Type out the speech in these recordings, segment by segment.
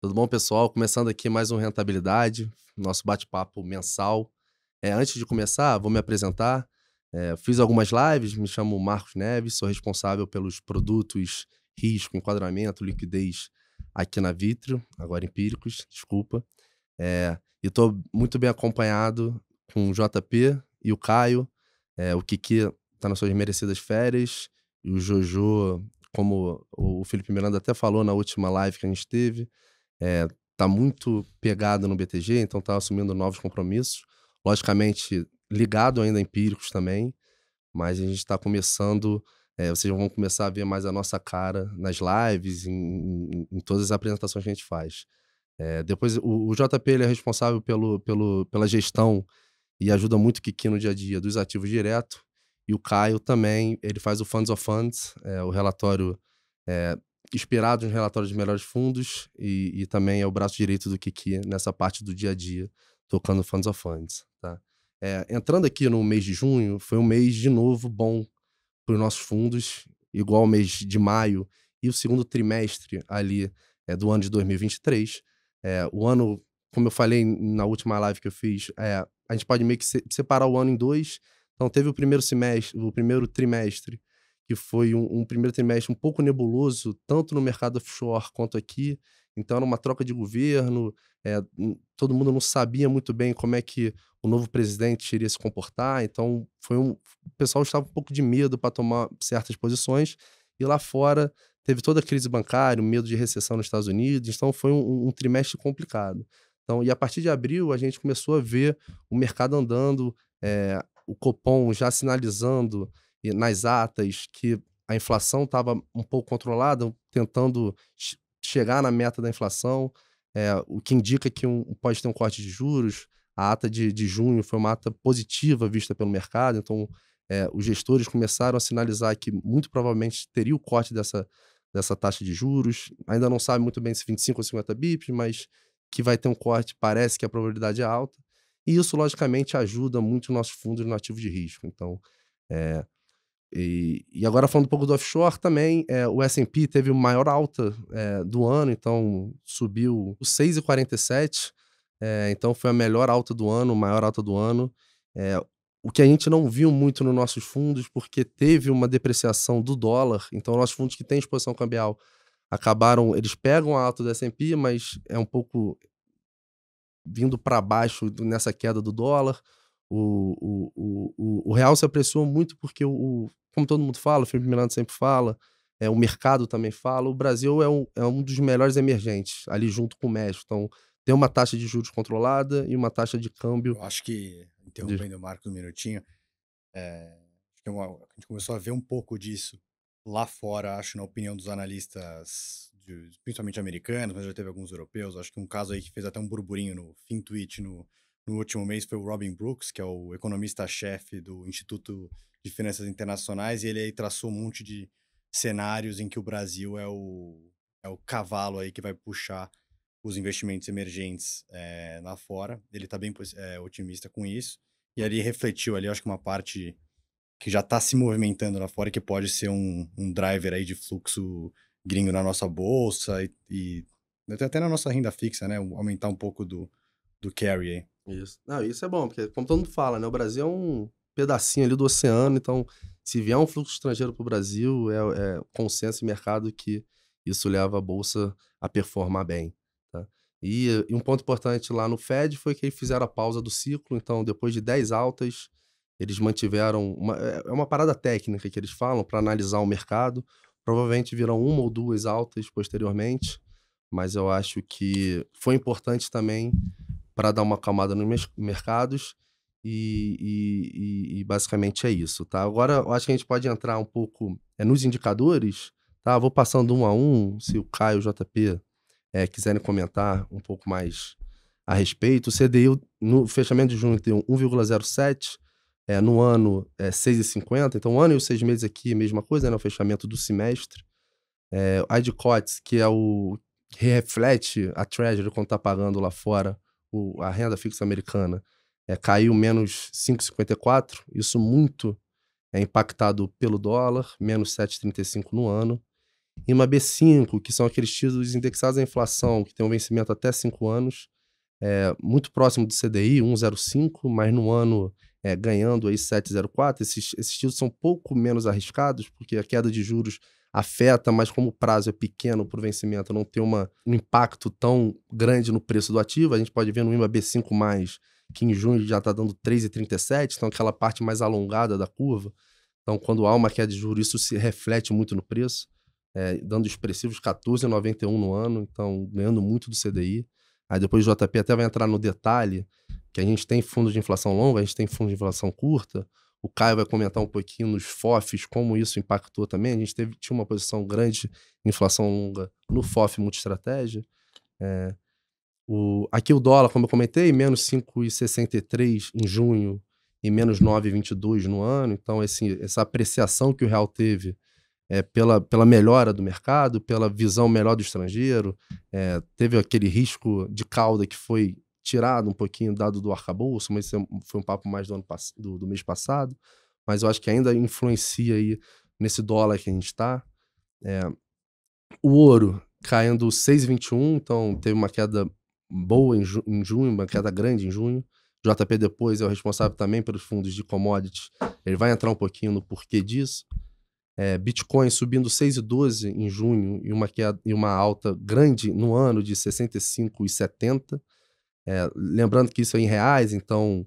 Tudo bom, pessoal? Começando aqui mais um Rentabilidade, nosso bate-papo mensal. É, antes de começar, vou me apresentar. É, fiz algumas lives, me chamo Marcos Neves, sou responsável pelos produtos risco, enquadramento, liquidez aqui na Vitrio, agora empíricos, desculpa. É, e estou muito bem acompanhado com o JP e o Caio. É, o Kiki está nas suas merecidas férias e o Jojo, como o Felipe Miranda até falou na última live que a gente teve, é, tá muito pegado no BTG, então tá assumindo novos compromissos. Logicamente, ligado ainda a empíricos também, mas a gente está começando. É, vocês vão começar a ver mais a nossa cara nas lives, em, em, em todas as apresentações que a gente faz. É, depois, o, o JP é responsável pelo, pelo, pela gestão e ajuda muito o Kiki no dia a dia dos ativos direto. E o Caio também, ele faz o Funds of Funds, é, o relatório é, inspirado nos relatórios de melhores fundos e, e, também é o braço direito do Kiki nessa parte do dia a dia, tocando Funds of Funds. Tá? É, entrando aqui no mês de junho, foi um mês de novo bom para os nossos fundos, igual ao mês de maio e o segundo trimestre ali é, do ano de 2023. É, o ano, como eu falei na última live que eu fiz, é, a gente pode meio que separar o ano em dois. Então teve o primeiro semestre, o primeiro trimestre, que foi um, um, primeiro trimestre um pouco nebuloso, tanto no mercado offshore quanto aqui. Então, era uma troca de governo, é, todo mundo não sabia muito bem como é que o novo presidente iria se comportar. Então, foi um, o pessoal estava um pouco de medo para tomar certas posições. E lá fora, teve toda a crise bancária, o medo de recessão nos Estados Unidos. Então, foi um, um trimestre complicado. Então, e a partir de abril, a gente começou a ver o mercado andando, é, o Copom já sinalizando nas atas que a inflação estava um pouco controlada, tentando chegar na meta da inflação, é, o que indica que um, pode ter um corte de juros. A ata de, de junho foi uma ata positiva vista pelo mercado, então é, os gestores começaram a sinalizar que muito provavelmente teria o corte dessa, dessa taxa de juros. Ainda não sabe muito bem se 25 ou 50 bips, mas que vai ter um corte, parece que a probabilidade é alta. E isso, logicamente, ajuda muito nossos fundos no ativo de risco. Então, é, e, e, agora falando um pouco do offshore também, é, o S&P teve o maior alta é, do ano, então subiu 6,47, é, então foi a melhor alta do ano, maior alta do ano. É, o que a gente não viu muito nos nossos fundos, porque teve uma depreciação do dólar, então nossos fundos que têm exposição cambial acabaram, eles pegam a alta do S&P, mas é um pouco vindo para baixo nessa queda do dólar, o, o, o, o real se apressou muito porque, o, o como todo mundo fala, o Felipe Milano sempre fala, é, o mercado também fala, o Brasil é um, é um dos melhores emergentes, ali junto com o México. Então, tem uma taxa de juros controlada e uma taxa de câmbio. Eu acho que, interrompendo o Marco um minutinho, é, é a gente começou a ver um pouco disso lá fora, acho, na opinião dos analistas, principalmente americanos, mas já teve alguns europeus. Acho que um caso aí que fez até um burburinho no tweet no no último mês foi o Robin Brooks, que é o economista-chefe do Instituto de Finanças Internacionais, e ele aí traçou um monte de cenários em que o Brasil é o, é o cavalo aí que vai puxar os investimentos emergentes é, lá fora. Ele está bem é, otimista com isso. E ali refletiu ali, acho que uma parte que já está se movimentando lá fora, que pode ser um, um driver aí de fluxo gringo na nossa bolsa e, e até na nossa renda fixa, né? Aumentar um pouco do, do carry aí. Isso. Não, isso é bom, porque como todo mundo fala, né? O Brasil é um pedacinho ali do oceano, então se vier um fluxo estrangeiro para o Brasil, é, é, consenso e mercado que isso leva a Bolsa a performar bem. Tá? E, e, um ponto importante lá no Fed foi que eles fizeram a pausa do ciclo, então depois de 10 altas, eles mantiveram. Uma, é, é uma parada técnica que eles falam para analisar o mercado. Provavelmente virão uma ou duas altas posteriormente, mas eu acho que foi importante também para dar uma acalmada nos mercados. E, e, e, basicamente é isso, tá? Agora eu acho que a gente pode entrar um pouco é, nos indicadores, tá? Vou passando um a um, se o Caio e o JP é, quiserem comentar um pouco mais a respeito. O CDI no fechamento de junho tem 1,07, é, no ano é 6,50, então o ano e os seis meses aqui, mesma coisa, né? O fechamento do semestre. É, de IDCOTS, que é o que reflete a Treasury quando está pagando lá fora, o, a renda fixa americana é, caiu menos 5,54, isso muito é impactado pelo dólar, menos 7,35 no ano. E uma B5, que são aqueles títulos indexados à inflação, que tem um vencimento até 5 anos, é, muito próximo do CDI, 1,05, mas no ano é, ganhando aí 7,04. Esses, esses títulos são um pouco menos arriscados, porque a queda de juros afeta, mas como o prazo é pequeno para o vencimento, não tem uma, um impacto tão grande no preço do ativo. A gente pode ver no IMA B5+, que em junho já está dando 3,37, então aquela parte mais alongada da curva. Então, quando há uma queda de juros, isso se reflete muito no preço, é, dando expressivos 14,91 no ano, então ganhando muito do CDI. Aí depois o JP até vai entrar no detalhe, que a gente tem fundo de inflação longa, a gente tem fundo de inflação curta, o Caio vai comentar um pouquinho nos FOFs, como isso impactou também. A gente teve, tinha uma posição grande inflação longa no FOF multiestratégia. É, o, aqui o dólar, como eu comentei, menos 5,63 em junho e menos 9,22 no ano. Então, esse, essa apreciação que o real teve é, pela, pela melhora do mercado, pela visão melhor do estrangeiro, é, teve aquele risco de cauda que foi tirado um pouquinho dado do arcabouço, mas é foi um papo mais do, ano, do, do mês passado. Mas eu acho que ainda influencia aí nesse dólar que a gente está. É, o ouro caindo 6,21, então teve uma queda boa em, ju em, junho, uma queda grande em junho. JP depois é o responsável também pelos fundos de commodities. Ele vai entrar um pouquinho no porquê disso. É, Bitcoin subindo 6,12 em junho e uma, queda, e uma alta grande no ano de 65,70. É, lembrando que isso é em reais, então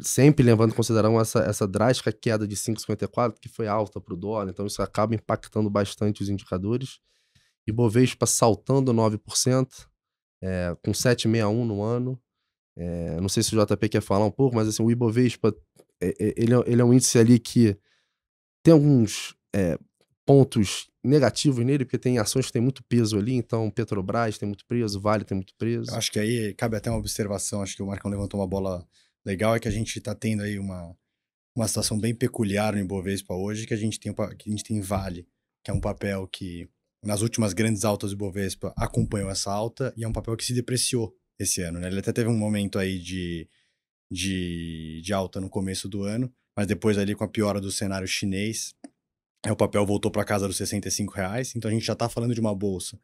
sempre levando em consideração essa, essa drástica queda de 5,54, que foi alta para o dólar, então isso acaba impactando bastante os indicadores. E Bovespa saltando 9%, é, com 7,61 no ano. É, não sei se o JP quer falar um pouco, mas assim, o Ibovespa, é, é, é ele, é um índice ali que tem alguns é, pontos negativos nele, porque tem ações que têm muito peso ali, então Petrobras tem muito peso Vale tem muito peso Eu acho que aí cabe até uma observação, acho que o Marcão levantou uma bola legal, é que a gente está tendo aí uma, uma situação bem peculiar no Ibovespa hoje, que a gente tem, que a gente tem Vale, que é um papel que nas últimas grandes altas do Ibovespa acompanhou essa alta e é um papel que se depreciou esse ano, né? Ele até teve um momento aí de, de, de alta no começo do ano, mas depois ali com a piora do cenário chinês, é, o papel voltou para casa dos 65 reais, então a gente já está falando de uma bolsa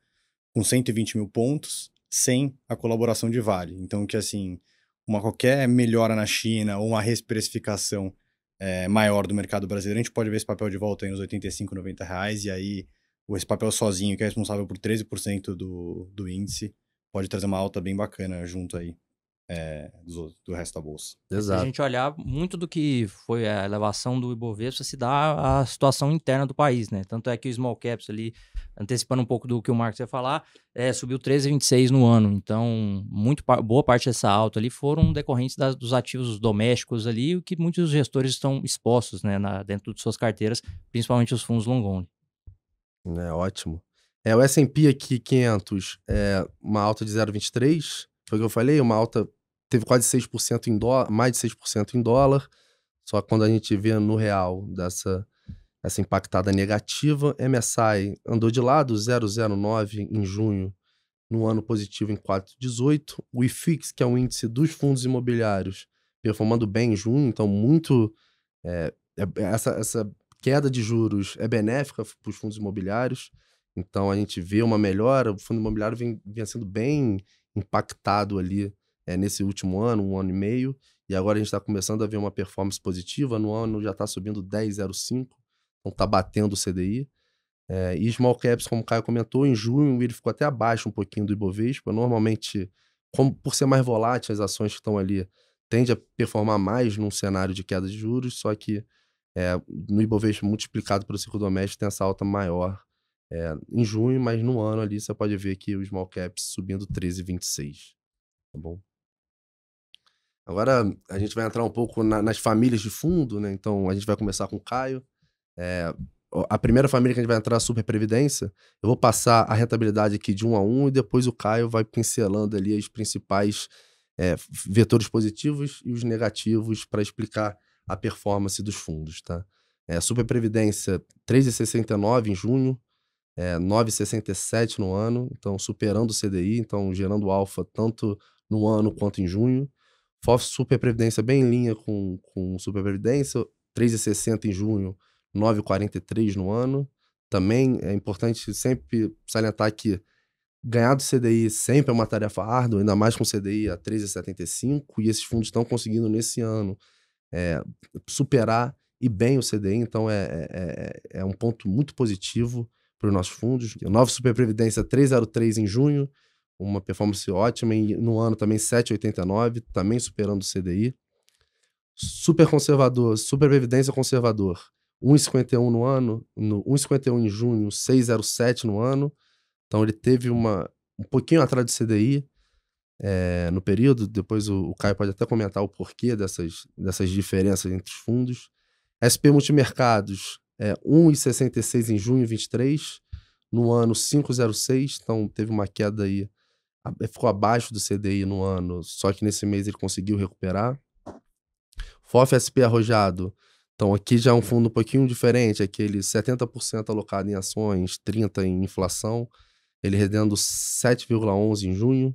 com 120 mil pontos sem a colaboração de Vale. Então que assim, uma qualquer melhora na China ou uma respecificação é, eh, maior do mercado brasileiro, a gente pode ver esse papel de volta aí nos 85, 90 reais, e aí esse papel sozinho, que é responsável por 13% do, do índice, pode trazer uma alta bem bacana junto aí é, do, do, resto da bolsa. Exato. Se a gente olhar, muito do que foi a elevação do Ibovespa se dá à situação interna do país, né? Tanto é que o small caps ali, antecipando um pouco do que o Marcos ia falar, é, subiu 13,26 no ano. Então, muito boa parte dessa alta ali foram decorrentes das, dos ativos domésticos ali, o que muitos gestores estão expostos, né, na, dentro de suas carteiras, principalmente os fundos long only. É, ótimo. É, o S&P aqui 500, é, uma alta de 0,23, foi o que eu falei, uma alta teve quase 6% em dólar, mais de 6% em dólar. Só quando a gente vê no real dessa essa impactada negativa, MSI andou de lado, 0,09 em junho, no ano positivo em 4,18. O IFIX, que é o índice dos fundos imobiliários, performando bem em junho, então muito é, é, é essa, essa queda de juros é benéfica para os fundos imobiliários. Então a gente vê uma melhora, o fundo imobiliário vem, vem sendo bem impactado ali é, nesse último ano, um ano e meio, e agora a gente está começando a ver uma performance positiva. No ano já está subindo 10,05, então está batendo o CDI. É, e small caps, como o Caio comentou, em junho ele ficou até abaixo um pouquinho do Ibovespa. Normalmente, como, por ser mais volátil, as ações que estão ali tende a performar mais num cenário de queda de juros, só que é, no Ibovespa multiplicado pelo ciclo doméstico tem essa alta maior é, em junho, mas no ano ali você pode ver que o small caps subindo 13,26, tá bom? Agora a gente vai entrar um pouco na, nas famílias de fundo, né? Então a gente vai começar com o Caio. É, a primeira família que a gente vai entrar é a Super Previdência. Eu vou passar a rentabilidade aqui de um a um e depois o Caio vai pincelando ali os principais é, vetores positivos e os negativos para explicar a performance dos fundos, tá? É, Super Previdência 3,69 em junho, é, 9,67 no ano, então superando o CDI, então gerando alfa tanto no ano quanto em junho. FOF Super Previdência bem em linha com, com Super Previdência, 3,60 em junho, 9,43 no ano. Também é importante sempre salientar que ganhar do CDI sempre é uma tarefa árdua, ainda mais com CDI a 3,75, e esses fundos estão conseguindo nesse ano é, superar e bem o CDI, então é, é, é, é um ponto muito positivo para os nossos fundos. Nova Superprevidência 303 em junho, uma performance ótima, e no ano também 7,89, também superando o CDI. Super conservador, super previdência conservador, 1,51 no ano, no 1,51 em junho, 6,07 no ano. Então ele teve uma um pouquinho atrás do CDI é, eh, no período. Depois o, o Caio pode até comentar o porquê dessas, dessas diferenças entre os fundos. SP Multimercados é eh, 1,66 em junho 23, no ano 5,06, então teve uma queda aí ficou abaixo do CDI no ano, só que nesse mês ele conseguiu recuperar. FOF SP arrojado. Então aqui já é um fundo um pouquinho diferente, aquele 70% alocado em ações, 30 em inflação. Ele rendendo 7,11 em junho,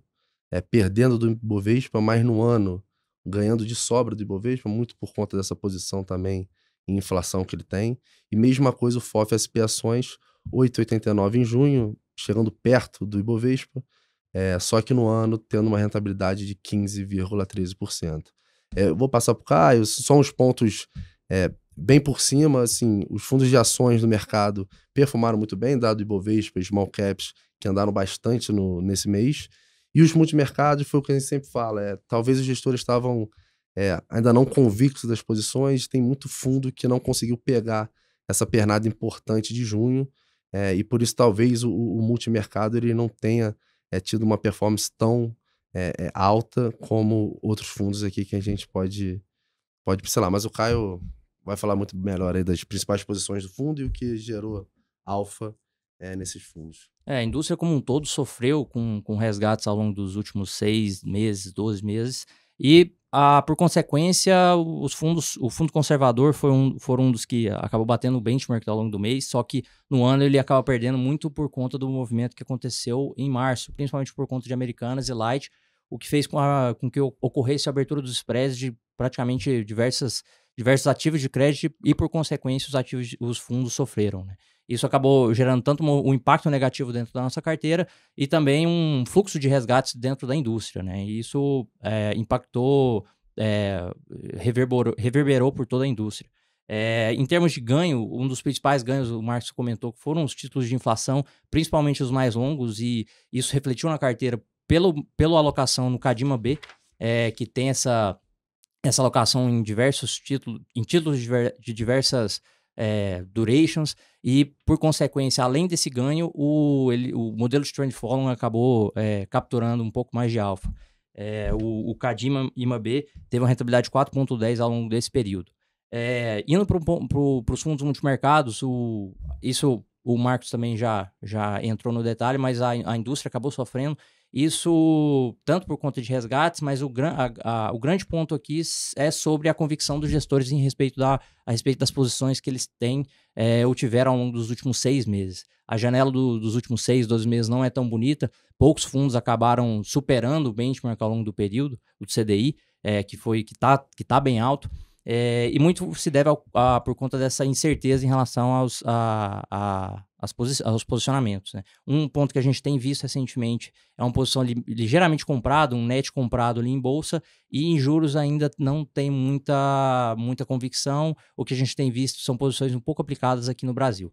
é perdendo do Ibovespa, mas no ano ganhando de sobra do Ibovespa, muito por conta dessa posição também em inflação que ele tem. E mesma coisa o FOF SP ações, 8,89 em junho, chegando perto do Ibovespa é, só que no ano tendo uma rentabilidade de 15,13%. É, eu vou passar para o Caio só uns pontos é, bem por cima, assim, os fundos de ações do mercado performaram muito bem, dado Ibovespa, Small Caps, que andaram bastante no, nesse mês, e os multimercados foi o que a gente sempre fala, é, talvez os gestores estavam é, ainda não convictos das posições, tem muito fundo que não conseguiu pegar essa pernada importante de junho, é, e por isso talvez o, o multimercado ele não tenha é, tido uma performance tão é, é, alta como outros fundos aqui que a gente pode, pode pincelar. Mas o Caio vai falar muito melhor aí das principais posições do fundo e o que gerou alfa é, nesses fundos. É, a indústria como um todo sofreu com, com resgates ao longo dos últimos seis meses, 12 meses, e ah, por consequência, os fundos, o fundo conservador foi um, foram um dos que acabou batendo o benchmark ao longo do mês, só que no ano ele acaba perdendo muito por conta do movimento que aconteceu em março, principalmente por conta de Americanas e Light, o que fez com, a, com que ocorresse a abertura dos spreads de praticamente diversas, diversos ativos de crédito e, por consequência, os ativos, os fundos sofreram. Né? Isso acabou gerando tanto um, impacto negativo dentro da nossa carteira e também um fluxo de resgates dentro da indústria, né? E isso é, impactou, é, reverberou, reverberou por toda a indústria. É, em termos de ganho, um dos principais ganhos, o Marcos comentou, foram os títulos de inflação, principalmente os mais longos, e isso refletiu na carteira pelo, pela alocação no Cadima B, é, que tem essa, essa alocação em diversos títulos, em títulos de diversas é, durations, e, por consequência, além desse ganho, o, ele, o modelo de trend following acabou é, capturando um pouco mais de alfa. É, o, o Cadima IMAB teve uma rentabilidade de 4,10 ao longo desse período. É, indo para os fundos multimercados, o, isso o Marcos também já, já entrou no detalhe, mas a, a indústria acabou sofrendo isso tanto por conta de resgates, mas o, gran, a, a, o grande ponto aqui é sobre a convicção dos gestores em respeito da, a respeito das posições que eles têm é, ou tiveram ao longo dos últimos seis meses. A janela do, dos últimos seis, doze meses não é tão bonita. Poucos fundos acabaram superando o benchmark ao longo do período, o do CDI, é, que foi que está que tá bem alto. É, e muito se deve ao, a, por conta dessa incerteza em relação aos, a, a, as posi posicionamentos. Né? Um ponto que a gente tem visto recentemente é uma posição li ligeiramente comprada, um net comprado ali em bolsa, e em juros ainda não tem muita, muita convicção. O que a gente tem visto são posições um pouco aplicadas aqui no Brasil.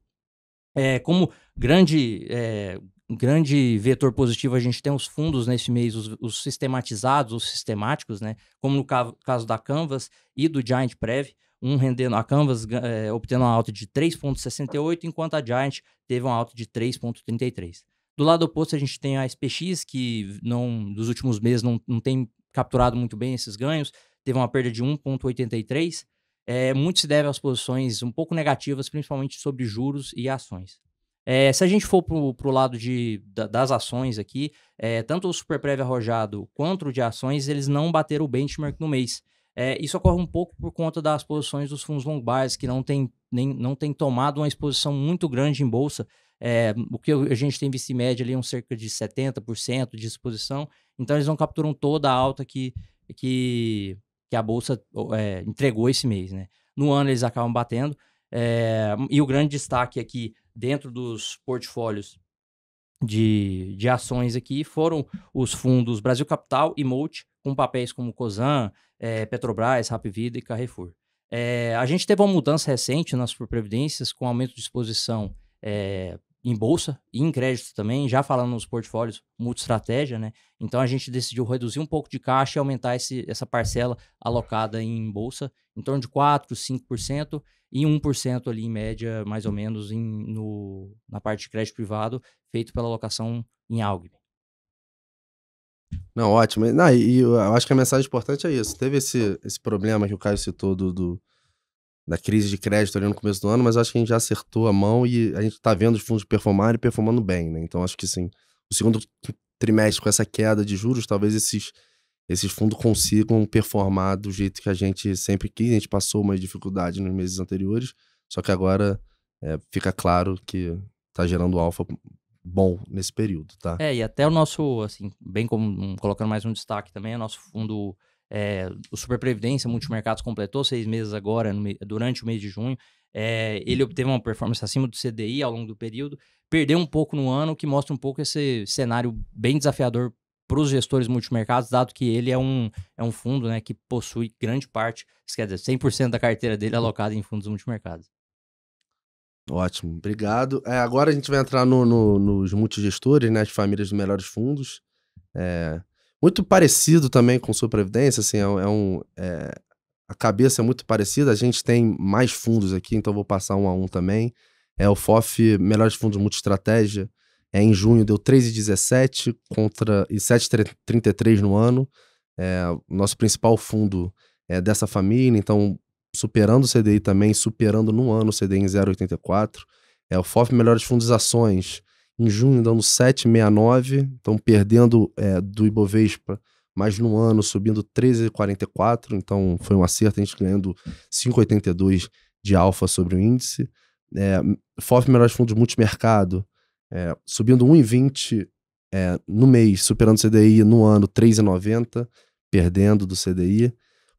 É, como grande, é, grande vetor positivo, a gente tem os fundos nesse mês, os, os sistematizados, os sistemáticos, né? como no caso, caso da Canvas e do Giant Prev um rendendo a Canvas é, obtendo uma alta de 3.68, enquanto a Giant teve uma alta de 3.33. Do lado oposto, a gente tem a SPX, que não, nos últimos meses não, não tem capturado muito bem esses ganhos, teve uma perda de 1,83. É, muito se deve às posições um pouco negativas, principalmente sobre juros e ações. É, se a gente for para o lado de, da, das ações aqui, é, tanto o super Superprev arrojado quanto o de ações, eles não bateram o benchmark no mês. É, isso ocorre um pouco por conta das posições dos fundos lombares, que não têm nem, não tem tomado uma exposição muito grande em bolsa. É, o que a gente tem visto em média ali, é um cerca de 70% de exposição. Então, eles não capturam toda a alta que, que, que a bolsa é, entregou esse mês. Né? No ano, eles acabam batendo. É, e o grande destaque aqui, dentro dos portfólios de, de ações aqui, foram os fundos Brasil Capital e Mote, com papéis como Cosan, é, Petrobras, Rap Vida e Carrefour. É, a gente teve uma mudança recente nas previdências com aumento de exposição é, em bolsa e em crédito também, já falando nos portfólios multi-estratégia, né? Então a gente decidiu reduzir um pouco de caixa e aumentar esse, essa parcela alocada em bolsa, em torno de 4%, 5% e 1% ali em média, mais ou menos, em, no, na parte de crédito privado, feito pela alocação em Algme. Não, ótimo. Não, e eu acho que a mensagem importante é isso. Teve esse, esse problema que o Caio citou do, do da crise de crédito ali no começo do ano, mas acho que a gente já acertou a mão e a gente está vendo os fundos performarem e performando bem, né? Então acho que sim. O segundo trimestre com essa queda de juros, talvez esses, esses fundos consigam performar do jeito que a gente sempre quis. A gente passou uma dificuldade nos meses anteriores, só que agora é, fica claro que está gerando alfa bom nesse período, tá? É, e até o nosso, assim, bem como hum, colocando mais um destaque também, o nosso fundo, é, o Super Previdência Multimercados completou seis meses agora, no, durante o mês de junho. É, ele obteve uma performance acima do CDI ao longo do período, perdeu um pouco no ano, que mostra um pouco esse cenário bem desafiador para os gestores multimercados, dado que ele é um, é um fundo né, que possui grande parte, quer dizer, 100% da carteira dele alocada em fundos multimercados. Ótimo, obrigado. É, agora a gente vai entrar no, no, nos multigestores, né? As famílias dos melhores fundos. É, muito parecido também com sua previdência, assim, é, é um... É, a cabeça é muito parecida, a gente tem mais fundos aqui, então vou passar um a um também. É o FOF Melhores Fundos Multistratégia, é, em junho deu 3,17 contra e 7,33 no ano. É, nosso principal fundo é dessa família, então superando o CDI também, superando no ano o CDI em 0,84. É, o FOF Melhores Fundos Ações, em junho, dando 7,69, então perdendo é, do Ibovespa, mas no ano subindo 13,44, então foi um acerto, a gente ganhando 5,82 de alfa sobre o índice. É, FOF Melhores Fundos Multimercado, é, subindo 1,20 é, no mês, superando o CDI no ano 3,90, perdendo do CDI.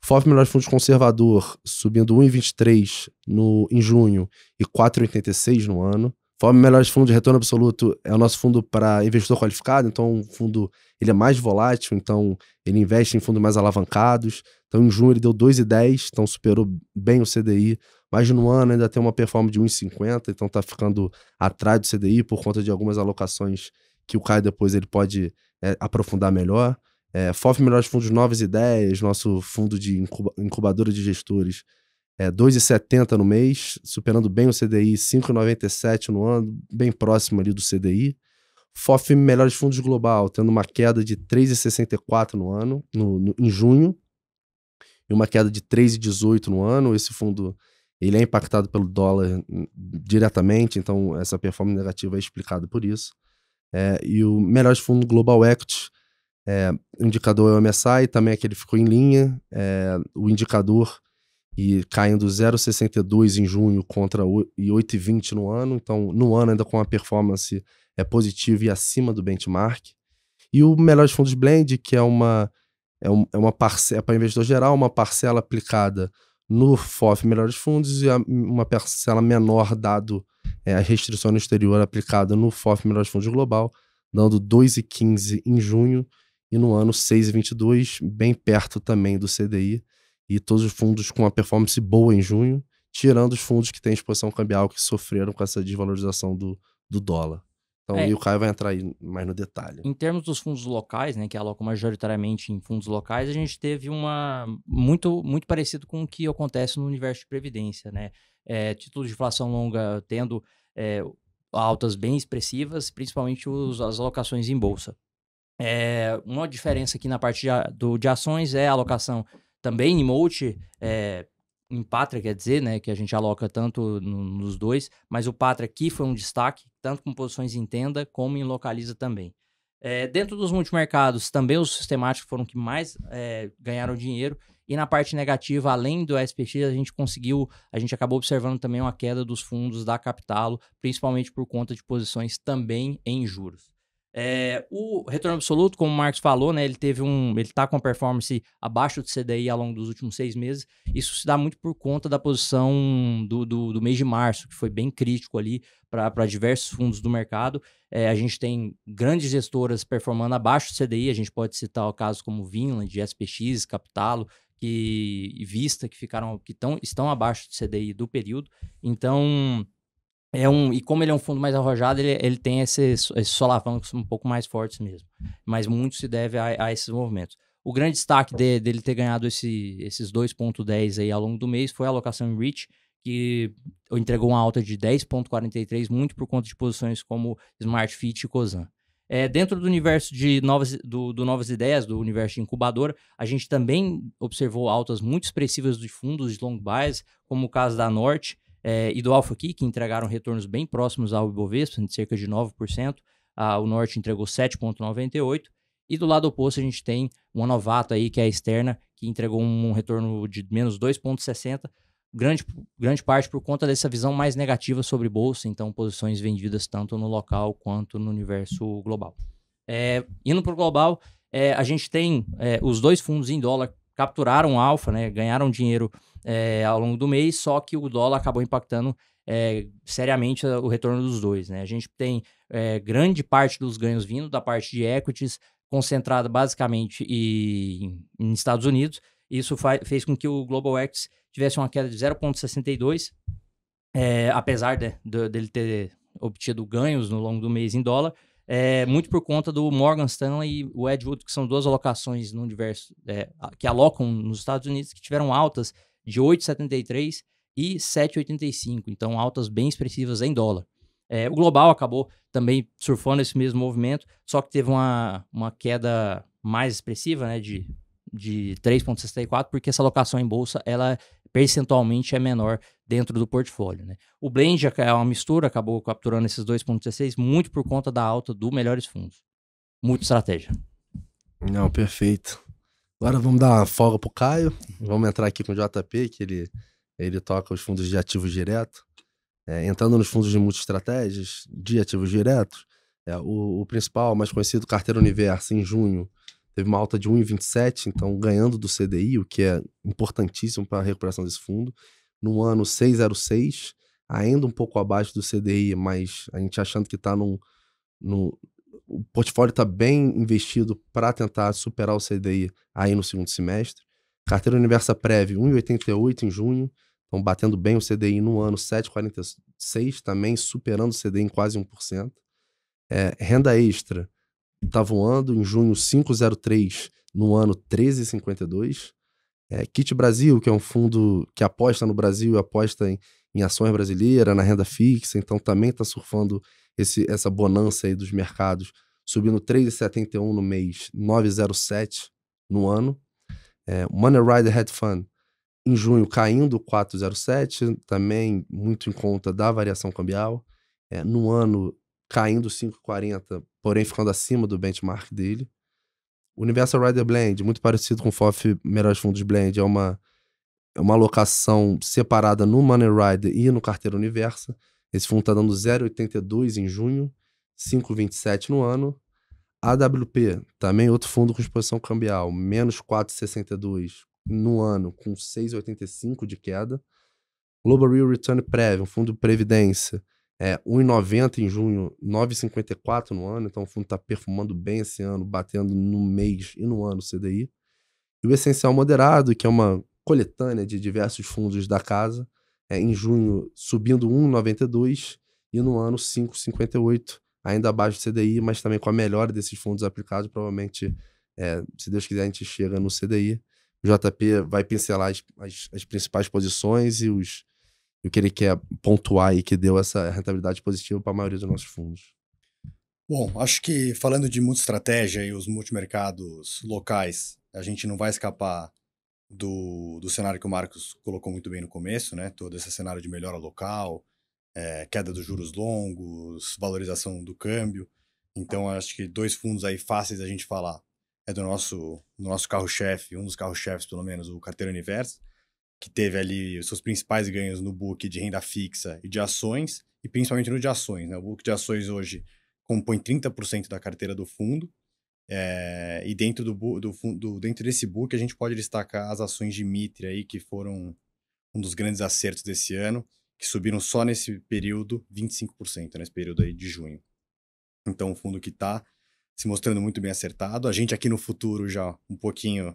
FOF Melhores Fundos Conservador subindo 1,23 no, em junho e 4,86 no ano. FOF Melhores Fundos de Retorno Absoluto é o nosso fundo para investidor qualificado, então o fundo ele é mais volátil, então ele investe em fundos mais alavancados. Então em junho ele deu 2,10, então superou bem o CDI, mas no ano ainda tem uma performance de 1,50, então está ficando atrás do CDI por conta de algumas alocações que o Caio depois ele pode é, aprofundar melhor. É, FOF Melhores Fundos Novas Ideias, nosso fundo de incuba, incubadora de gestores, é 2,70 no mês, superando bem o CDI, 5,97 no ano, bem próximo ali do CDI. FOF Melhores Fundos Global, tendo uma queda de 3,64 no ano, no, no, em junho, e uma queda de 3,18 no ano. Esse fundo ele é impactado pelo dólar hum, diretamente, então essa performance negativa é explicada por isso. É, e o Melhores Fundos Global Equity, é, o indicador é o MSI, também é que ele ficou em linha. É, o indicador e caindo 0,62 em junho contra 8,20 no ano. Então, no ano ainda com uma performance é positiva e acima do benchmark. E o melhor de fundos blend, que é uma é, um, é uma parcela é para investidor geral, uma parcela aplicada no FOF melhores fundos e uma parcela menor dado é, a restrição no exterior aplicada no FOF melhores fundos global, dando 2,15 em junho e no ano 6,22, bem perto também do CDI, e todos os fundos com uma performance boa em junho, tirando os fundos que têm exposição cambial que sofreram com essa desvalorização do, do dólar. Então, é. e o Caio vai entrar aí mais no detalhe. Em termos dos fundos locais, né, que alocam majoritariamente em fundos locais, a gente teve uma muito muito parecido com o que acontece no universo de previdência, né? É, títulos de inflação longa tendo é, altas bem expressivas, principalmente os, as alocações em bolsa. É, uma diferença aqui na parte de, do, de ações é a alocação também em multi, é, em Pátria, quer dizer, né, que a gente aloca tanto no, nos dois, mas o Pátria aqui foi um destaque, tanto com posições em tenda como em localiza também. É, dentro dos multimercados, também os sistemáticos foram que mais é, ganharam dinheiro. E na parte negativa, além do SPX, a gente conseguiu, a gente acabou observando também uma queda dos fundos da Capitalo, principalmente por conta de posições também em juros. É, o retorno absoluto, como o Marcos falou, né, ele teve um, ele está com a performance abaixo do CDI ao longo dos últimos seis meses. Isso se dá muito por conta da posição do, do, do mês de março, que foi bem crítico ali para diversos fundos do mercado. É, a gente tem grandes gestoras performando abaixo do CDI. A gente pode citar casos como Vinland, SPX, Capitalo, que e Vista, que ficaram, que tão, estão abaixo do CDI do período. Então é um e como ele é um fundo mais arrojado, ele, ele tem esses, esses solavancos um pouco mais fortes mesmo. Mas muito se deve a, a esses movimentos. O grande destaque de, dele ter ganhado esse, esses 2,10 aí ao longo do mês foi a alocação em REIT, que entregou uma alta de 10,43, muito por conta de posições como Smart Fit e cozan É, dentro do universo de novas, do, do novas ideias, do universo de incubador a gente também observou altas muito expressivas de fundos de long buys, como o caso da Norte, é, e do Alpha Key, que entregaram retornos bem próximos ao Ibovespa, de cerca de 9%. Ah, o Norte entregou 7,98%. E do lado oposto, a gente tem uma novata aí, que é a externa, que entregou um retorno de menos 2,60%. Grande, grande parte por conta dessa visão mais negativa sobre bolsa, então posições vendidas tanto no local quanto no universo global. É, indo para o global, é, a gente tem é, os dois fundos em dólar capturaram alfa, né? Ganharam dinheiro é, ao longo do mês, só que o dólar acabou impactando é, seriamente o retorno dos dois, né? A gente tem é, grande parte dos ganhos vindo da parte de equities, concentrada basicamente em, em Estados Unidos. Isso fez com que o Global X tivesse uma queda de 0,62, apesar de, de, dele ter obtido ganhos no longo do mês em dólar é, muito por conta do Morgan Stanley e o Ed Wood, que são duas alocações no universo, é, que alocam nos Estados Unidos, que tiveram altas de 8,73 e 7,85, então altas bem expressivas em dólar. É, o global acabou também surfando esse mesmo movimento, só que teve uma, uma queda mais expressiva, né, de de 3,64, porque essa alocação em bolsa ela percentualmente é menor dentro do portfólio. Né? O blend é uma mistura, acabou capturando esses 2,16, muito por conta da alta do melhores fundos. Muito estratégia. Não, perfeito. Agora vamos dar uma folga pro Caio. Vamos entrar aqui com o JP, que ele, ele toca os fundos de ativos direto. É, entrando nos fundos de multi-estratégias, de ativos diretos, é, o, o, principal, mais conhecido, Carteira Universo, em junho, teve uma alta de 1,27, então ganhando do CDI, o que é importantíssimo para a recuperação desse fundo. No ano 6,06, ainda um pouco abaixo do CDI, mas a gente achando que está num, num. O portfólio está bem investido para tentar superar o CDI aí no segundo semestre. Carteira Universa Prévio, 1,88 em junho, então batendo bem o CDI no ano 7,46, também superando o CDI em quase 1%. É, renda extra, está voando em junho 503, no ano 1352. É, Kit Brasil, que é um fundo que aposta no Brasil, aposta em, em ações brasileiras, na renda fixa, então também está surfando esse, essa bonança aí dos mercados, subindo 3,71 no mês, 9,07 no ano. É, Money Rider Head Fund, em junho, caindo 4,07, também muito em conta da variação cambial. É, no ano, caindo 5,40 porém ficando acima do benchmark dele. Universal Rider Blend, muito parecido com o FOF Melhores Fundos Blend, é uma, é uma alocação separada no Money Rider e no Carteira Universa. Esse fundo está dando 0,82 em junho, 5,27 no ano. AWP, também outro fundo com exposição cambial, menos 4,62 no ano, com 6,85 de queda. Global Real Return Prev, um fundo de previdência, é, 1,90 em junho, 9,54 no ano. Então o fundo está perfumando bem esse ano, batendo no mês e no ano o CDI. E o Essencial Moderado, que é uma coletânea de diversos fundos da casa, é, em junho subindo 1,92 e no ano 5,58, ainda abaixo do CDI, mas também com a melhora desses fundos aplicados, provavelmente, é, se Deus quiser, a gente chega no CDI. O JP vai pincelar as, as, as principais posições e os o que ele quer pontuar e que deu essa rentabilidade positiva para a maioria dos nossos fundos? Bom, acho que falando de multi-estratégia e os multimercados locais, a gente não vai escapar do, do cenário que o Marcos colocou muito bem no começo, né? Todo esse cenário de melhora local, é, queda dos juros longos, valorização do câmbio. Então, acho que dois fundos aí fáceis a gente falar é do nosso, do nosso carro-chefe, um dos carros-chefes, pelo menos, o Carteira Universo, que teve ali os seus principais ganhos no book de renda fixa e de ações, e principalmente no de ações. Né? O book de ações hoje compõe 30% da carteira do fundo, é, e dentro, do, do, do, dentro desse book a gente pode destacar as ações de Mitre, aí, que foram um dos grandes acertos desse ano, que subiram só nesse período 25%, nesse período aí de junho. Então, o fundo que está se mostrando muito bem acertado. A gente aqui no futuro já um pouquinho,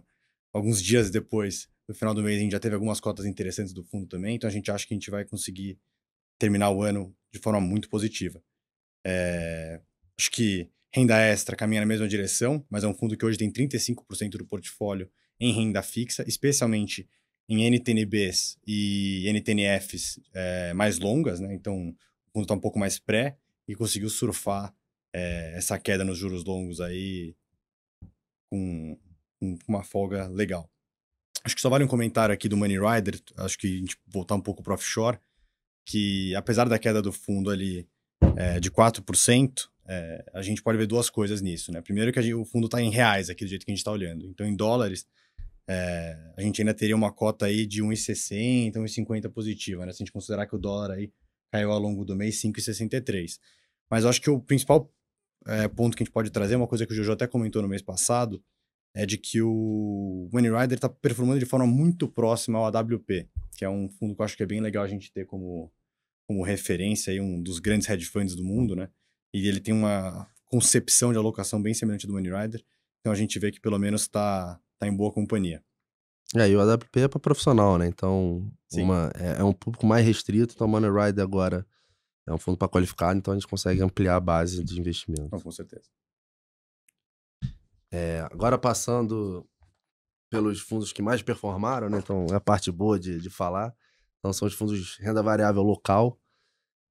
alguns dias depois, no final do mês a gente já teve algumas cotas interessantes do fundo também, então a gente acha que a gente vai conseguir terminar o ano de forma muito positiva. É... Acho que renda extra caminha na mesma direção, mas é um fundo que hoje tem 35% do portfólio em renda fixa, especialmente em NTNBs e NTNFs é, eh, mais longas, né? Então, o fundo está um pouco mais pré e conseguiu surfar é, essa queda nos juros longos aí com, com uma folga legal. Acho que só vale um comentário aqui do Money Rider, acho que a gente voltar um pouco para offshore, que apesar da queda do fundo ali é, de 4%, é, a gente pode ver duas coisas nisso, né? Primeiro que gente, o fundo está em reais aqui do jeito que a gente está olhando. Então, em dólares, é, a gente ainda teria uma cota aí de 1,60, 1,50 positiva, né? Se a gente considerar que o dólar aí caiu ao longo do mês 5,63. Mas acho que o principal é, ponto que a gente pode trazer, uma coisa que o Jojo até comentou no mês passado, é de que o Money Rider está performando de forma muito próxima ao AWP, que é um fundo que eu acho que é bem legal a gente ter como, como referência, aí, um dos grandes hedge funds do mundo, né? E ele tem uma concepção de alocação bem semelhante do Money Rider, então a gente vê que pelo menos está tá em boa companhia. É, e o AWP é para profissional, né? Então, uma, é, é, um público mais restrito, então o Money Rider agora é um fundo para qualificado, então a gente consegue ampliar a base de investimento. com certeza. É, agora passando pelos fundos que mais performaram, né? Então, é a parte boa de, de falar. Então, são os fundos de renda variável local.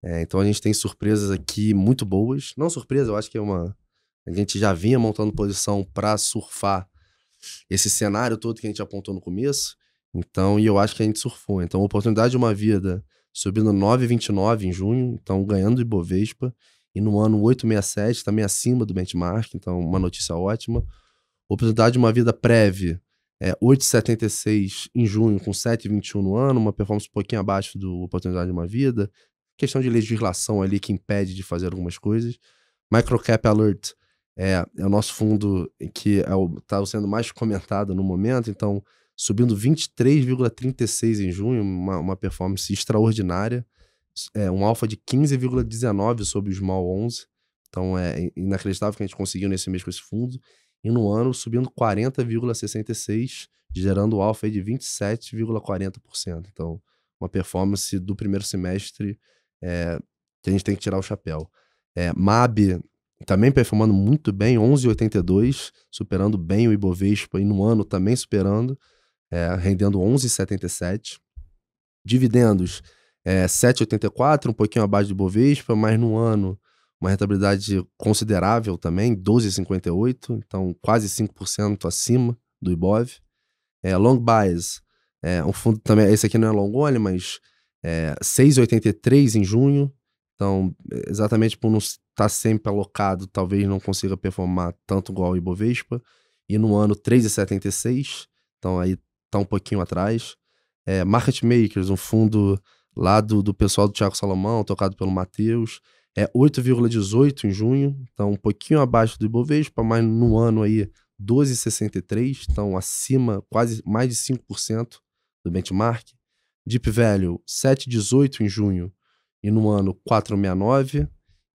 É, então, a gente tem surpresas aqui muito boas. Não surpresa, eu acho que é uma. A gente já vinha montando posição para surfar esse cenário todo que a gente apontou no começo. Então, e eu acho que a gente surfou. Então, oportunidade de uma vida subindo 9,29 em junho, então ganhando Ibovespa. Bovespa e no ano 867, também acima do benchmark, então uma notícia ótima. Oportunidade de uma vida prévia, é, 8,76 em junho, com 7,21 no ano, uma performance um pouquinho abaixo do Oportunidade de uma Vida. Questão de legislação ali que impede de fazer algumas coisas. Microcap Alert é, é o nosso fundo que está é tá sendo mais comentado no momento, então subindo 23,36 em junho, uma, uma performance extraordinária é, um alfa de 15,19 sobre o Small 11. Então é inacreditável que a gente conseguiu nesse mês com esse fundo. E no ano subindo 40,66, gerando alfa de 27,40%. Então, uma performance do primeiro semestre é, que a gente tem que tirar o chapéu. É, MAB também performando muito bem, 11,82, superando bem o Ibovespa, e no ano também superando, é, rendendo 11,77. Dividendos, é, 7,84, um pouquinho abaixo do Bovespa, mas no ano uma rentabilidade considerável também, 12,58, então quase 5% acima do Ibov. É, long Bias, é, um fundo também, esse aqui não é long only, mas é, 6,83 em junho, então exatamente por não estar tá sempre alocado, talvez não consiga performar tanto igual o Ibovespa, e no ano 3,76, então aí está um pouquinho atrás. É, Market Makers, um fundo lá do, do pessoal do Tiago Salomão, tocado pelo Matheus, é 8,18 em junho, então um pouquinho abaixo do Ibovespa, mas no ano aí 12,63, então acima quase mais de 5% do benchmark. Deep Value 7,18 em junho e no ano 4,69.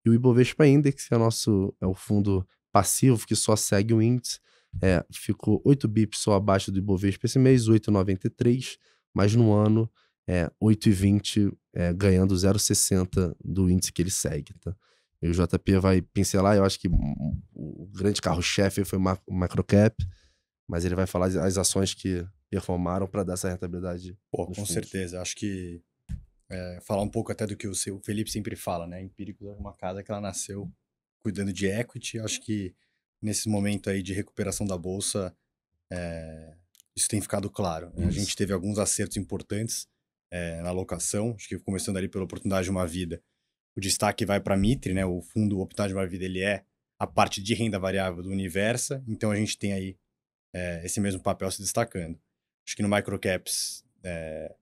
E o Ibovespa Index, que é, nosso, é o fundo passivo que só segue o índice, é, ficou 8 bips só abaixo do Ibovespa esse mês, 8,93, mas no ano é, 8,20 é, ganhando 0,60 do índice que ele segue. Tá? E o JP vai pincelar, eu acho que hum, o grande carro-chefe foi o microcap mas ele vai falar as ações que performaram para dar essa rentabilidade. Pô, com fundos. certeza. Acho que é, falar um pouco até do que o, seu, Felipe sempre fala, né? Empíricos é uma casa que ela nasceu cuidando de equity. Acho que nesse momento aí de recuperação da bolsa, é, isso tem ficado claro. Né? A gente teve alguns acertos importantes é, na locação. Acho que começando ali pela oportunidade de uma vida, o destaque vai para a Mitre, né? O fundo oportunidade de uma vida ele é a parte de renda variável do Universa, então a gente tem aí é, esse mesmo papel se destacando. Acho que no Microcaps é,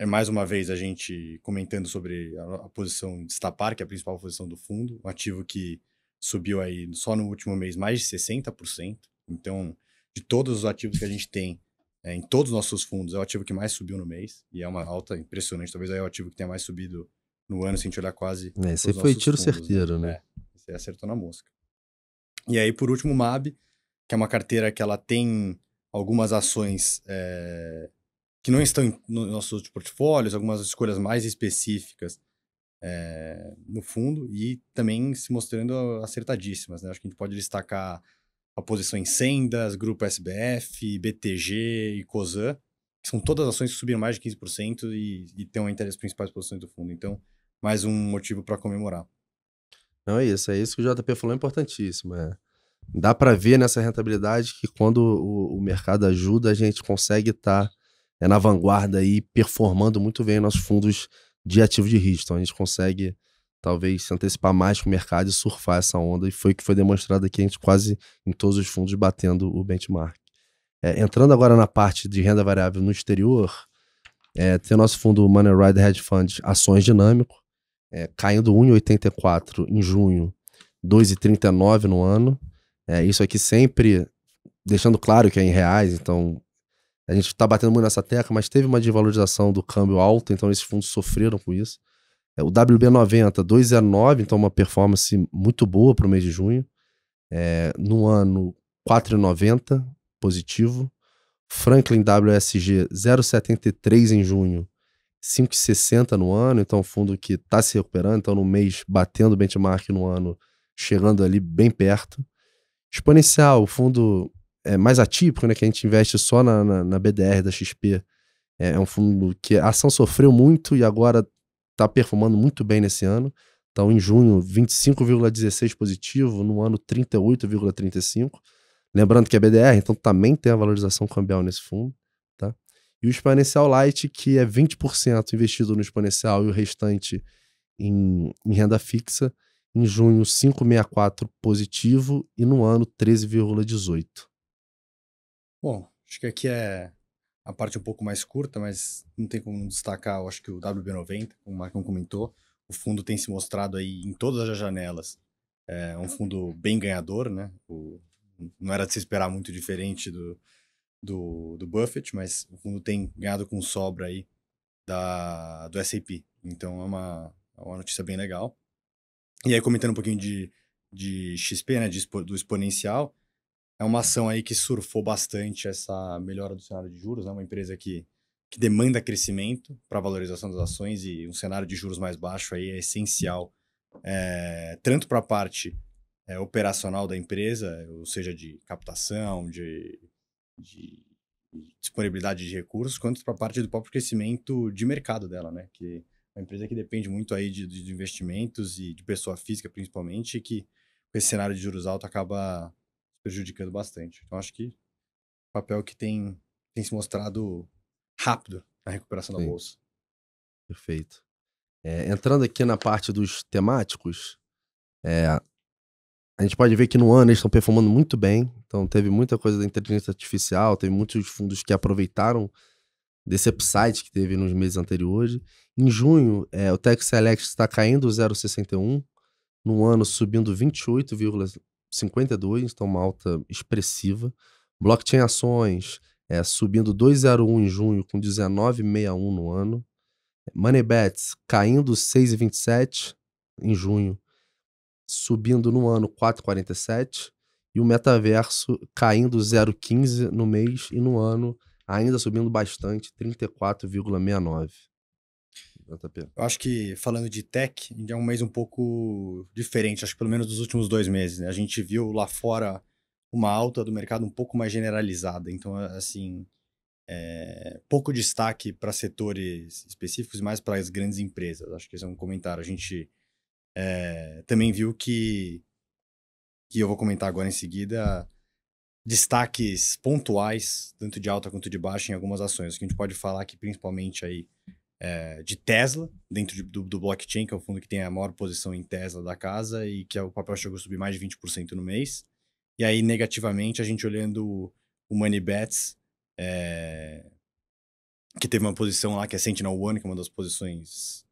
é mais uma vez a gente comentando sobre a, a posição de Stapar, que é a principal posição do fundo, um ativo que subiu aí só no último mês mais de 60%. Então, de todos os ativos que a gente tem, é, em todos os nossos fundos, é o ativo que mais subiu no mês, e é uma alta impressionante. Talvez aí é o ativo que tenha mais subido no ano, se a gente olhar quase. É, esse foi tiro fundos, né? certeiro, né? né? você acertou na mosca. E aí, por último, o MAB, que é uma carteira que ela tem algumas ações é, que não estão nos nossos portfólios, algumas escolhas mais específicas é, no fundo e também se mostrando acertadíssimas. Né? Acho que a gente pode destacar a posição em Sendas, Grupo SBF, BTG e COSAN, que são todas ações que subiram mais de 15% e, e um entre as principais posições do fundo. Então, mais um motivo para comemorar. Não é isso, é isso que o JP falou, é importantíssimo. É. Dá para ver nessa rentabilidade que quando o, o mercado ajuda, a gente consegue estar tá, é, na vanguarda e performando muito bem nossos fundos de ativo de risco. Então, a gente consegue talvez se antecipar mais com o mercado e surfar essa onda. E foi o que foi demonstrado aqui, a gente quase em todos os fundos batendo o benchmark. É, entrando agora na parte de renda variável no exterior, é, tem o nosso fundo Money Ride Hedge Fund Ações Dinâmico, é, caindo 1,84 em junho, 2,39 no ano. É, isso aqui sempre deixando claro que é em reais, então a gente está batendo muito nessa tecla, mas teve uma desvalorização do câmbio alto, então esses fundos sofreram com isso. É, o WB90 209, é então uma performance muito boa para o mês de junho. É, no ano 4,90 positivo. Franklin WSG 0,73 em junho, 5,60 no ano. Então, um fundo que está se recuperando. Então, no mês, batendo o benchmark no ano, chegando ali bem perto. Exponencial, o fundo é mais atípico, né? Que a gente investe só na, na, na BDR da XP. É, é um fundo que a ação sofreu muito e agora está performando muito bem nesse ano. Então, em junho, 25,16 positivo, no ano 38,35. Lembrando que é BDR, então também tem a valorização cambial nesse fundo. Tá? E o exponencial light, que é 20% investido no exponencial e o restante em, em renda fixa, em junho 5,64 positivo e no ano 13,18. Bom, acho que aqui é a parte um pouco mais curta, mas não tem como destacar, eu acho que o WB90, como o Marcão comentou, o fundo tem se mostrado aí em todas as janelas é um fundo bem ganhador, né? O, não era de se esperar muito diferente do, do, do Buffett, mas o fundo tem ganhado com sobra aí da, do S&P. Então é uma, é uma notícia bem legal. E aí comentando um pouquinho de, de XP, né? De, do exponencial, é uma ação aí que surfou bastante essa melhora do cenário de juros, é né? uma empresa que, que demanda crescimento para valorização das ações e um cenário de juros mais baixo aí é essencial, é, tanto para a parte é, operacional da empresa, ou seja, de captação, de, de disponibilidade de recursos, quanto para a parte do próprio crescimento de mercado dela, né? Que é uma empresa que depende muito aí de, de investimentos e de pessoa física principalmente, e que esse cenário de juros alto acaba prejudicando bastante. Então, acho que papel que tem, tem se mostrado rápido na recuperação Sim. da bolsa. Perfeito. É, entrando aqui na parte dos temáticos, é, a gente pode ver que no ano eles estão performando muito bem. Então, teve muita coisa da inteligência artificial, teve muitos fundos que aproveitaram desse upside que teve nos meses anteriores. Em junho, é, o Tech Select está caindo 0,61, no ano subindo 28, 52, então uma alta expressiva. Blockchain Ações é, subindo 2,01 em junho com 19,61 no ano. Moneybets caindo 6,27 em junho, subindo no ano 4,47. E o metaverso caindo 0,15 no mês e no ano ainda subindo bastante, 34,69. JP? Eu acho que, falando de tech, é um mês um pouco diferente, acho que pelo menos dos últimos dois meses. Né? A gente viu lá fora uma alta do mercado um pouco mais generalizada. Então, assim, é, pouco destaque para setores específicos, mais para as grandes empresas. Acho que esse é um comentário. A gente é, também viu que, que eu vou comentar agora em seguida, destaques pontuais, tanto de alta quanto de baixa, em algumas ações. O que a gente pode falar que principalmente aí é, de Tesla, dentro de, do, do, blockchain, que é o fundo que tem a maior posição em Tesla da casa e que é, o papel chegou a subir mais de 20% no mês. E aí, negativamente, a gente olhando o MoneyBets é, eh, que teve uma posição lá que é Sentinel One, que é uma das posições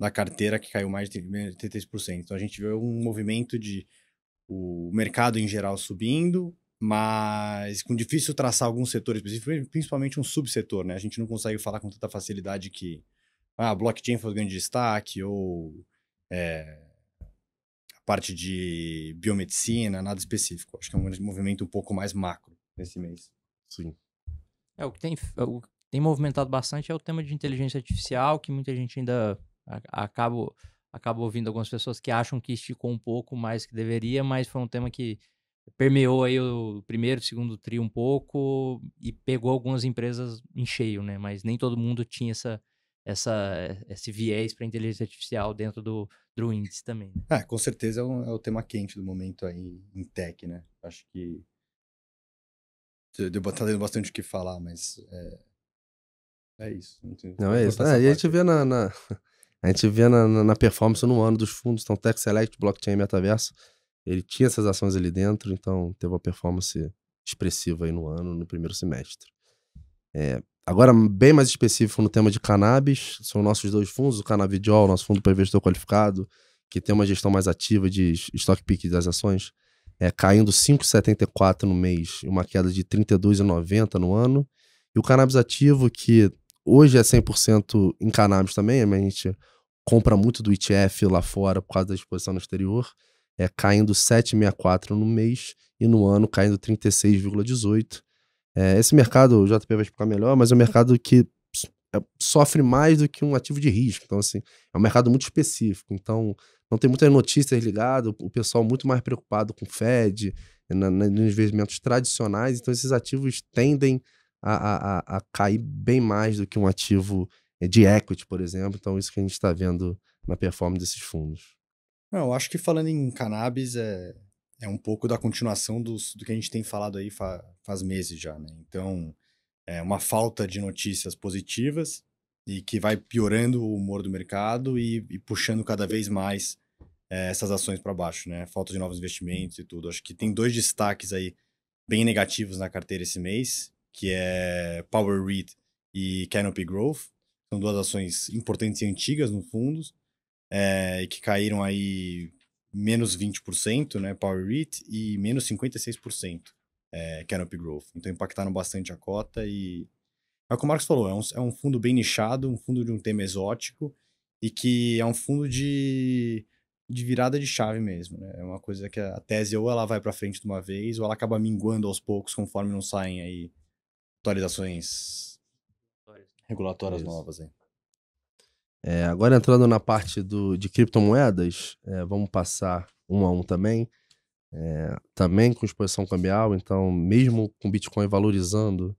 da carteira, que caiu mais de 33%. Então a gente vê um movimento de o mercado em geral subindo, mas com difícil traçar alguns setores específicos, principalmente um subsetor, né? A gente não consegue falar com tanta facilidade que ah, blockchain foi um grande destaque, ou é, a parte de biomedicina, nada específico. Acho que é um movimento um pouco mais macro nesse mês. Sim. É, o que tem, o que tem movimentado bastante é o tema de inteligência artificial, que muita gente ainda acaba, acaba ouvindo algumas pessoas que acham que esticou um pouco mais que deveria, mas foi um tema que permeou aí o primeiro, segundo trio um pouco e pegou algumas empresas em cheio, né? Mas nem todo mundo tinha essa essa, eh, esse viés para inteligência artificial dentro do, do índice também. Ah, com certeza é, um, é, o tema quente do momento aí em tech, né? Acho que deu tá dando bastante o que falar, mas é, é isso. Não, não é isso. Ah, e a gente vê na, na a gente vê na, na, performance no ano dos fundos, então Tech Select, Blockchain, Metaverso, ele tinha essas ações ali dentro, então teve uma performance expressiva aí no ano, no primeiro semestre. É, Agora, bem mais específico no tema de cannabis, são nossos dois fundos, o Cannabidiol, nosso fundo para investidor qualificado, que tem uma gestão mais ativa de stock pick das ações, é, caindo 5,74 no mês, uma queda de 32,90 no ano. E o cannabis ativo, que hoje é 100% em cannabis também, a gente compra muito do ETF lá fora por causa da exposição no exterior, é caindo 7,64 no mês e no ano caindo 36,18. É, esse mercado, o JP vai explicar melhor, mas é um mercado que é, sofre mais do que um ativo de risco. Então, assim, é um mercado muito específico. Então, não tem muitas notícias ligadas, o pessoal muito mais preocupado com o Fed, na, na, nos investimentos tradicionais. Então, esses ativos tendem a, a, a cair bem mais do que um ativo eh, de equity, por exemplo. Então, isso que a gente está vendo na performance desses fundos. eu acho que falando em cannabis, é, é um pouco da continuação dos, do que a gente tem falado aí fa, faz meses já, né? Então, é uma falta de notícias positivas e que vai piorando o humor do mercado e, e puxando cada vez mais é, essas ações para baixo, né? Falta de novos investimentos e tudo. Acho que tem dois destaques aí bem negativos na carteira esse mês, que é Power Read e Canopy Growth. São duas ações importantes e antigas no fundos é, e que caíram aí menos 20%, né, Power REIT, e menos 56%, é, Canopy Growth. Então impactaram bastante a cota e... É o que o Marcos falou, é um, é um fundo bem nichado, um fundo de um tema exótico e que é um fundo de, de virada de chave mesmo. Né? É uma coisa que a tese ou ela vai para frente de uma vez ou ela acaba minguando aos poucos conforme não saem aí atualizações regulatórias novas. hein. É, agora entrando na parte do, de criptomoedas, é, vamos passar um a um também. É, também com exposição cambial, então mesmo com Bitcoin valorizando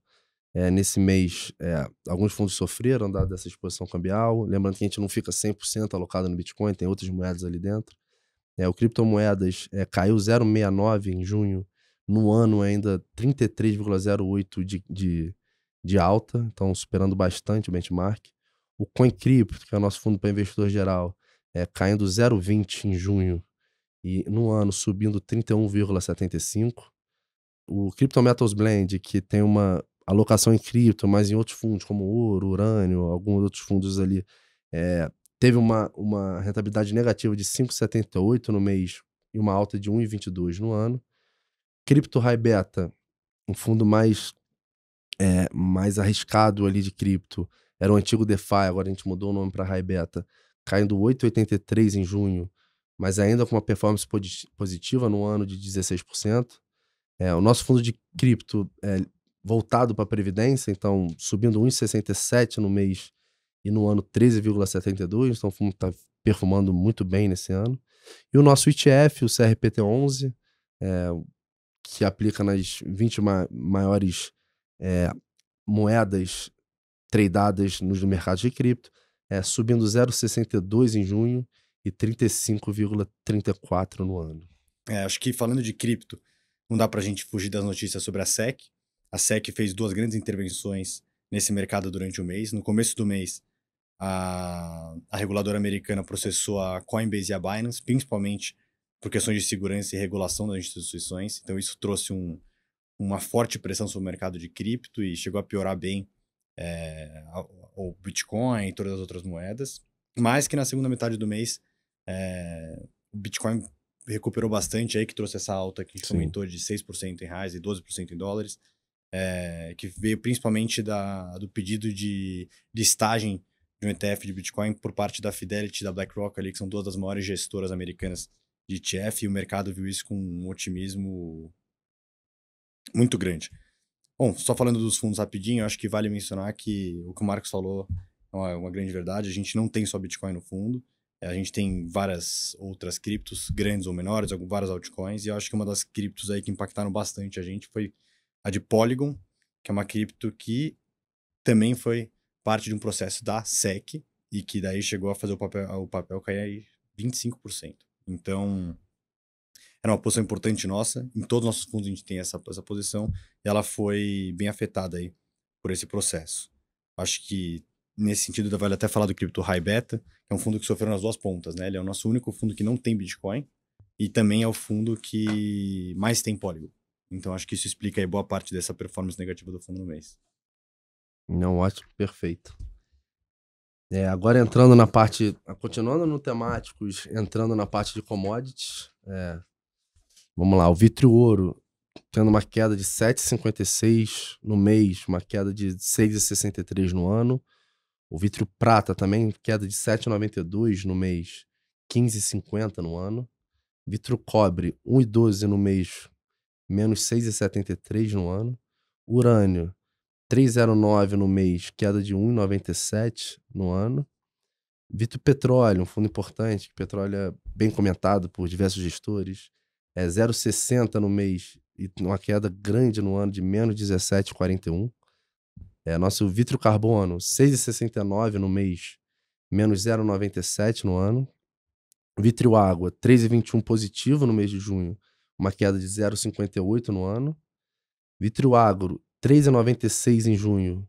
é, nesse mês, é, alguns fundos sofreram da, dessa exposição cambial. Lembrando que a gente não fica 100% alocado no Bitcoin, tem outras moedas ali dentro. É, o criptomoedas caiu 0,69 em junho, no ano ainda 33,08 de, de, de alta, então superando bastante o benchmark o Coin Crypto que é o nosso fundo para investidor geral, é, caindo 0,20 em junho e no ano subindo 31,75. O Crypto Metals Blend, que tem uma alocação em cripto, mas em outros fundos, como ouro, urânio, alguns outros fundos ali, é, teve uma, uma rentabilidade negativa de 5,78 no mês e uma alta de 1,22 no ano. Crypto High Beta, um fundo mais, é, mais arriscado ali de cripto, era o antigo DeFi, agora a gente mudou o nome para High Beta. Caindo 8,83 em junho, mas ainda com uma performance positiva no ano de 16%. É, o nosso fundo de cripto é voltado para a Previdência, então subindo 1,67 no mês e no ano 13,72, então o fundo está perfumando muito bem nesse ano. E o nosso ETF, o CRPT11, é, que aplica nas 20 ma maiores é, moedas tradadas nos mercados de cripto, é, subindo 0,62 em junho e 35,34 no ano. É, acho que falando de cripto, não dá para a gente fugir das notícias sobre a SEC. A SEC fez duas grandes intervenções nesse mercado durante o mês. No começo do mês, a, a reguladora americana processou a Coinbase e a Binance, principalmente por questões de segurança e regulação das instituições. Então, isso trouxe um, uma forte pressão sobre o mercado de cripto e chegou a piorar bem é, o Bitcoin e todas as outras moedas, mas que na segunda metade do mês é, o Bitcoin recuperou bastante aí, que trouxe essa alta que aumentou de 6% em reais e 12% em dólares, é, que veio principalmente da, do pedido de listagem de um ETF de Bitcoin por parte da Fidelity e da BlackRock ali, que são duas das maiores gestoras americanas de ETF, e o mercado viu isso com um otimismo muito grande. Bom, só falando dos fundos rapidinho, acho que vale mencionar que o que o Marcos falou é uma, grande verdade. A gente não tem só Bitcoin no fundo. A gente tem várias outras criptos, grandes ou menores, várias altcoins, e eu acho que uma das criptos aí que impactaram bastante a gente foi a de Polygon, que é uma cripto que também foi parte de um processo da SEC, e que daí chegou a fazer o papel, o papel cair aí 25%. Então, era uma posição importante nossa. Em todos os nossos fundos a gente tem essa, essa posição. E ela foi bem afetada aí por esse processo. Acho que nesse sentido vale até falar do Crypto High Beta, que é um fundo que sofreu nas duas pontas, né? Ele é o nosso único fundo que não tem Bitcoin e também é o fundo que mais tem Polygon. Então acho que isso explica aí boa parte dessa performance negativa do fundo no mês. Não, ótimo, perfeito. É, agora entrando na parte, continuando no temáticos, entrando na parte de commodities, é, Vamos lá, o vitro ouro tendo uma queda de 7,56 no mês, uma queda de 6,63 no ano. O vitro prata também queda de 7,92 no mês, 15,50 no ano. Vitro cobre 1,12 no mês, menos 6,73 no ano. Urânio 3,09 no mês, queda de 1,97 no ano. Vitro Petróleo, um fundo importante, que petróleo é bem comentado por diversos gestores, é 0,60 no mês e uma queda grande no ano de menos 17,41. É, nosso carbono, 6,69 no mês, menos 0,97 no ano. Vitrio água, 3,21 positivo no mês de junho, uma queda de 0,58 no ano. Vitrio agro, 3,96 em junho,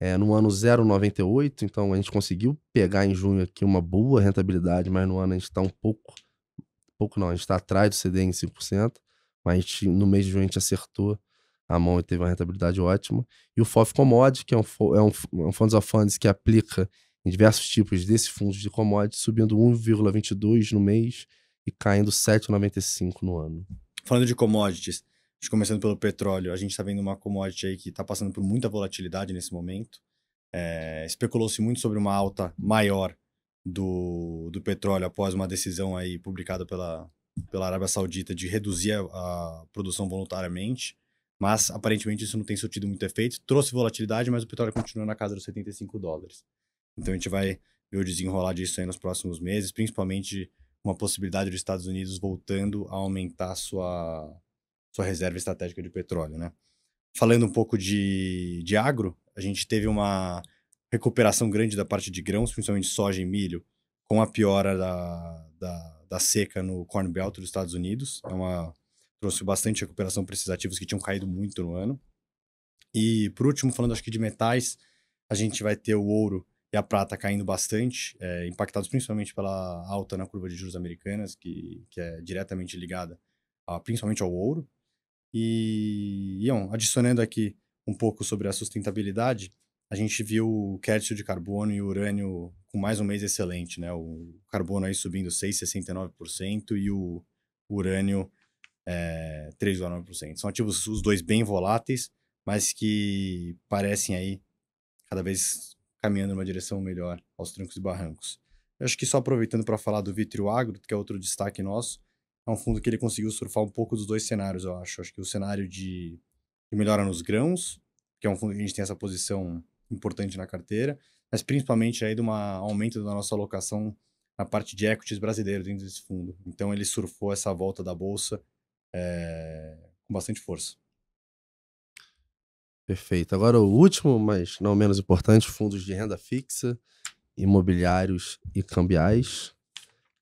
é, no ano 0,98. Então a gente conseguiu pegar em junho aqui uma boa rentabilidade, mas no ano a gente está um pouco pouco não, a gente está atrás do CDI em 5%, mas gente, no mês de junho a gente acertou a mão e teve uma rentabilidade ótima. E o FOF Commodity, que é um, é um, é um of Funds que aplica em diversos tipos desses fundos de commodity, subindo 1,22 no mês e caindo 7,95 no ano. Falando de commodities, começando pelo petróleo, a gente está vendo uma commodity aí que está passando por muita volatilidade nesse momento. É, Especulou-se muito sobre uma alta maior do, do petróleo após uma decisão aí publicada pela, pela Arábia Saudita de reduzir a, a produção voluntariamente, mas aparentemente isso não tem surtido muito efeito. Trouxe volatilidade, mas o petróleo continua na casa dos 75 dólares. Então a gente vai ver o desenrolar disso aí nos próximos meses, principalmente uma possibilidade dos Estados Unidos voltando a aumentar sua, sua reserva estratégica de petróleo, né? Falando um pouco de, de agro, a gente teve uma recuperação grande da parte de grãos, principalmente soja e milho, com a piora da, da, da seca no Corn Belt dos Estados Unidos. É uma, trouxe bastante recuperação para esses ativos que tinham caído muito no ano. E, por último, falando acho que de metais, a gente vai ter o ouro e a prata caindo bastante, é, impactados principalmente pela alta na curva de juros americanas, que, que é diretamente ligada a, principalmente ao ouro. E, Ion, adicionando aqui um pouco sobre a sustentabilidade, a gente viu o crédito de carbono e o urânio com mais um mês excelente, né? O carbono aí subindo 6,69% e o urânio é, 3,9%. São ativos os dois bem voláteis, mas que parecem aí cada vez caminhando numa direção melhor aos trancos e barrancos. Eu acho que só aproveitando para falar do Vitrio Agro, que é outro destaque nosso, é um fundo que ele conseguiu surfar um pouco dos dois cenários, eu acho. Acho que o cenário de, de melhora nos grãos, que é um fundo que a gente tem essa posição importante na carteira, mas principalmente aí de um aumento da nossa alocação na parte de equities brasileiro dentro desse fundo. Então ele surfou essa volta da bolsa é, com bastante força. Perfeito. Agora o último, mas não menos importante, fundos de renda fixa, imobiliários e cambiais.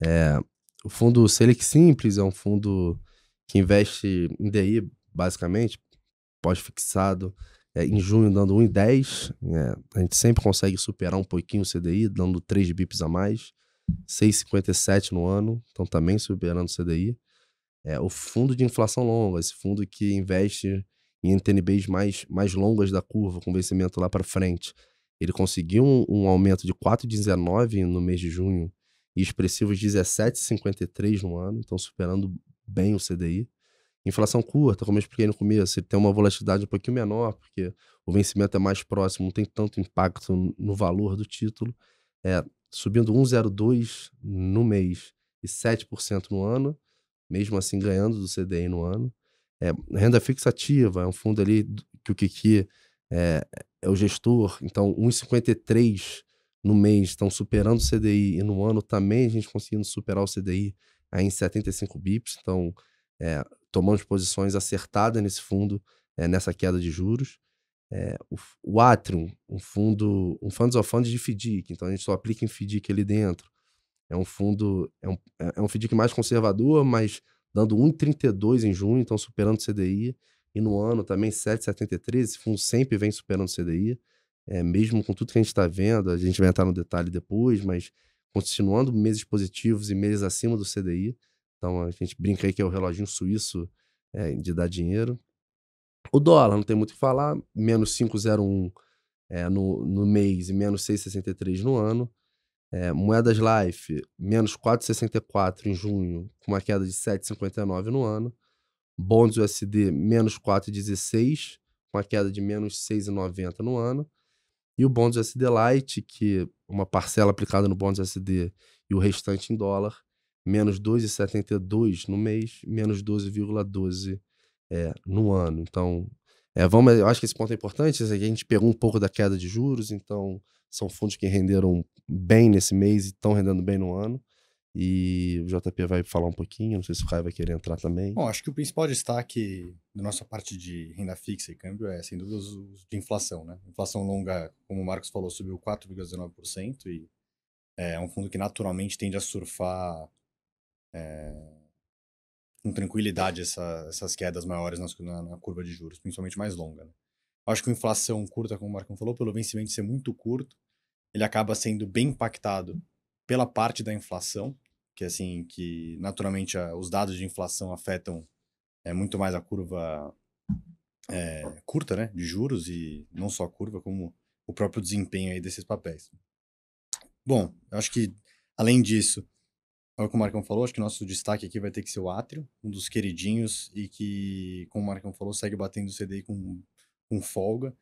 É, o fundo Selic Simples é um fundo que investe em DI, basicamente, pós-fixado, é, em junho dando 1,10. É, né? a gente sempre consegue superar um pouquinho o CDI, dando 3 bips a mais. 6,57 no ano, então também superando o CDI. É, o fundo de inflação longa, esse fundo que investe em NTNBs mais, mais longas da curva, com vencimento lá para frente. Ele conseguiu um, um aumento de 4,19 no mês de junho e expressivos 17,53 no ano, então superando bem o CDI. Inflação curta, como eu expliquei no começo, ele tem uma volatilidade um pouquinho menor, porque o vencimento é mais próximo, não tem tanto impacto no valor do título. É, subindo 1,02 no mês e 7% no ano, mesmo assim ganhando do CDI no ano. É, renda fixa ativa, é um fundo ali que o Kiki é, é o gestor, então 1,53 no mês estão superando o CDI e no ano também a gente conseguindo superar o CDI em 75 bips, então é, tomamos posições acertadas nesse fundo, é, nessa queda de juros. É, o, o Atrium, um fundo, um funds of funds de FDIC, então a gente só aplica em FDIC ali dentro. É um fundo, é um, é um FDIC mais conservador, mas dando 1,32 em junho, então superando o CDI. E no ano também 7,73, esse fundo sempre vem superando o CDI. É, mesmo com tudo que a gente está vendo, a gente vai entrar no detalhe depois, mas continuando meses positivos e meses acima do CDI. Então a gente brinca aí que é o reloginho suíço é, de dar dinheiro. O dólar, não tem muito o que falar, menos 5,01 é, no, no mês e menos 6,63 no ano. É, moedas Life, menos 4,64 em junho, com uma queda de 7,59 no ano. Bonds USD, menos 4,16, com uma queda de menos 6,90 no ano. E o Bonds USD Lite, que uma parcela aplicada no Bonds USD e o restante em dólar, menos 2,72 no mês, menos 12,12 ,12, é, no ano. Então, é, vamos, eu acho que esse ponto é importante. Assim, a gente pegou um pouco da queda de juros, então são fundos que renderam bem nesse mês e estão rendendo bem no ano. E o JP vai falar um pouquinho, não sei se o Caio vai querer entrar também. Bom, acho que o principal destaque da nossa parte de renda fixa e câmbio é, sem dúvida, os de inflação. Né? Inflação longa, como o Marcos falou, subiu 4,19% e é, é um fundo que naturalmente tende a surfar é, com tranquilidade essa, essas quedas maiores nas, na, na, curva de juros, principalmente mais longa. Né? Acho que a inflação curta, como o Marcão falou, pelo vencimento ser muito curto, ele acaba sendo bem impactado pela parte da inflação, que assim que naturalmente a, os dados de inflação afetam é, muito mais a curva é, curta, né, de juros e não só a curva como o próprio desempenho aí desses papéis. Bom, eu acho que além disso como é o Marcão falou, acho que nosso destaque aqui vai ter que ser o Átrio, um dos queridinhos e que, como o Marcão falou, segue batendo o CDI com, com folga.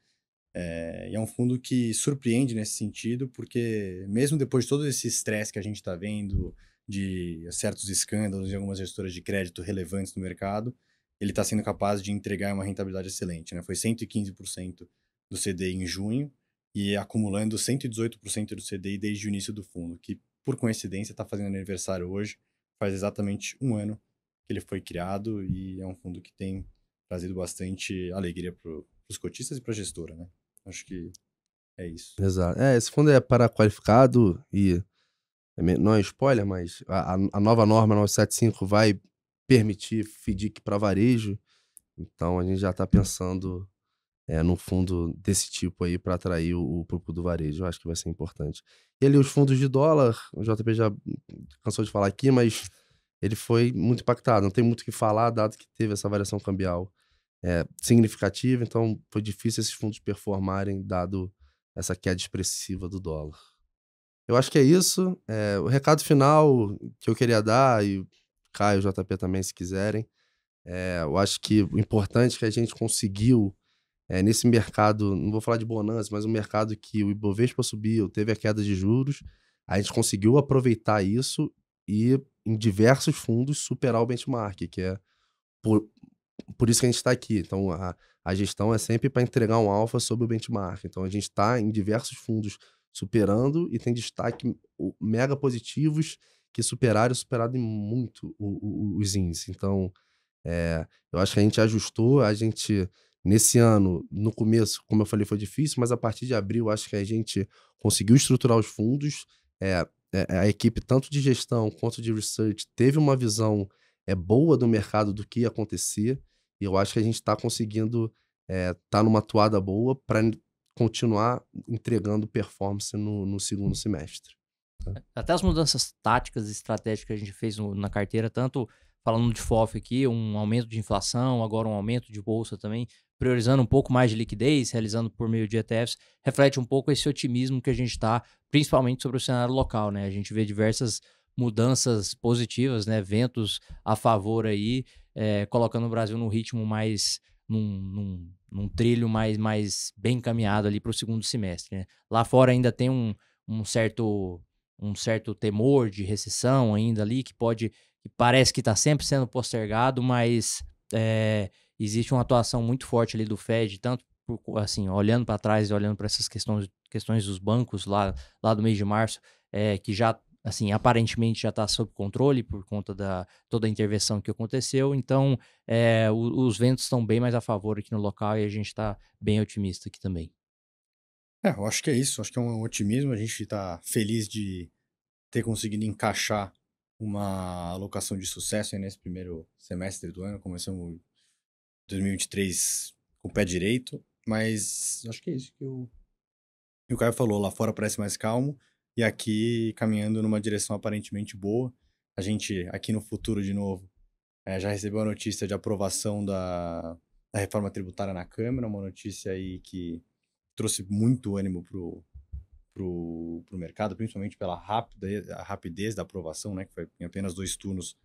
É, e é um fundo que surpreende nesse sentido, porque mesmo depois de todo esse estresse que a gente está vendo, de certos escândalos em algumas gestoras de crédito relevantes no mercado, ele está sendo capaz de entregar uma rentabilidade excelente. Né? Foi 115% do CDI em junho e acumulando 118% do CDI desde o início do fundo, que por coincidência, está fazendo aniversário hoje. Faz exatamente um ano que ele foi criado e é um fundo que tem trazido bastante alegria para os cotistas e para a gestora, né? Acho que é isso. Exato. É, esse fundo é para qualificado e é não é spoiler, mas a, a nova norma 975 vai permitir FDIC para varejo. Então a gente já está pensando é, eh, num fundo desse tipo aí para atrair o, o público do varejo. Eu acho que vai ser importante. E ali os fundos de dólar, o JP já cansou de falar aqui, mas ele foi muito impactado. Não tem muito o que falar, dado que teve essa variação cambial é, significativa, então foi difícil esses fundos performarem, dado essa queda expressiva do dólar. Eu acho que é isso. É, o recado final que eu queria dar, e Caio e o JP também, se quiserem, é, eu acho que o importante é que a gente conseguiu é, nesse mercado, não vou falar de bonança, mas um mercado que o Ibovespa subiu, teve a queda de juros, a gente conseguiu aproveitar isso e, em diversos fundos, superar o benchmark, que é por, por isso que a gente está aqui. Então, a, a gestão é sempre para entregar um alfa sobre o benchmark. Então, a gente está em diversos fundos superando e tem destaque mega positivos que superaram e superaram muito os índices. Então, é, eu acho que a gente ajustou, a gente Nesse ano, no começo, como eu falei, foi difícil, mas a partir de abril, acho que a gente conseguiu estruturar os fundos. É, é, é a equipe, tanto de gestão quanto de research, teve uma visão é, boa do mercado do que acontecia. E eu acho que a gente está conseguindo estar é, tá numa toada boa para continuar entregando performance no, no segundo semestre. Até as mudanças táticas e estratégicas que a gente fez no, na carteira, tanto falando de FOF aqui, um aumento de inflação, agora um aumento de bolsa também, priorizando um pouco mais de liquidez, realizando por meio de ETFs, reflete um pouco esse otimismo que a gente está, principalmente sobre o cenário local, né? A gente vê diversas mudanças positivas, né? Ventos a favor aí, é, colocando o Brasil num ritmo mais. num, num, num trilho mais, mais bem encaminhado ali para o segundo semestre. Né? Lá fora ainda tem um, um certo um certo temor de recessão ainda ali que pode que parece que está sempre sendo postergado mas é, existe uma atuação muito forte ali do Fed, tanto por, assim, olhando para trás e olhando para essas questões, questões dos bancos lá, lá do mês de março, é, que já assim, aparentemente já está sob controle por conta da toda a intervenção que aconteceu. Então, é, o, os ventos estão bem mais a favor aqui no local e a gente está bem otimista aqui também. É, eu acho que é isso. Acho que é um é otimismo. A gente está feliz de ter conseguido encaixar uma alocação de sucesso nesse primeiro semestre do ano. Começamos 2023 com o pé direito, mas acho que é isso que o, que o Caio falou. Lá fora parece mais calmo e aqui caminhando numa direção aparentemente boa. A gente, aqui no futuro de novo, é, já recebeu a notícia de aprovação da, da reforma tributária na Câmara, uma notícia aí que trouxe muito ânimo pro, pro, pro mercado, principalmente pela rápida, rapidez da aprovação, né, que foi em apenas dois turnos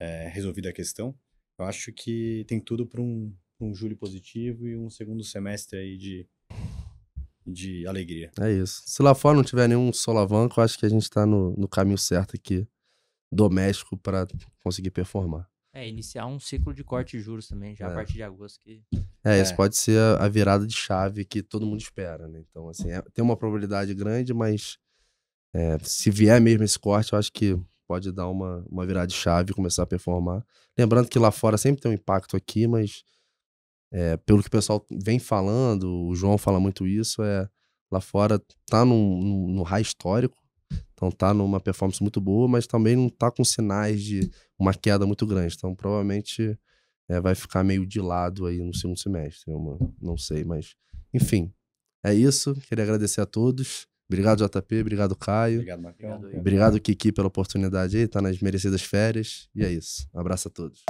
é, resolvida a questão. Eu acho que tem tudo para um, um julho positivo e um segundo semestre aí de, de alegria. É isso. Se lá fora não tiver nenhum solavanco, eu acho que a gente está no, no caminho certo aqui, doméstico, para conseguir performar. É, iniciar um ciclo de corte de juros também, já é. a partir de agosto. Que... É, é. isso pode ser a virada de chave que todo mundo espera, né? Então, assim, é, tem uma probabilidade grande, mas é, se vier mesmo esse corte, eu acho que pode dar uma, uma virada de chave, começar a performar. Lembrando que lá fora sempre tem um impacto aqui, mas é, pelo que o pessoal vem falando, o João fala muito isso, é lá fora tá num, num high histórico, então tá numa performance muito boa, mas também não tá com sinais de uma queda muito grande. Então provavelmente é, vai ficar meio de lado aí no segundo semestre. Uma, não sei, mas enfim. É isso. Queria agradecer a todos. Obrigado, JP. Obrigado, Caio. Obrigado, Marcão. Obrigado, obrigado Kiki, pela oportunidade aí. Tá nas merecidas férias. E é isso. Um abraço a todos.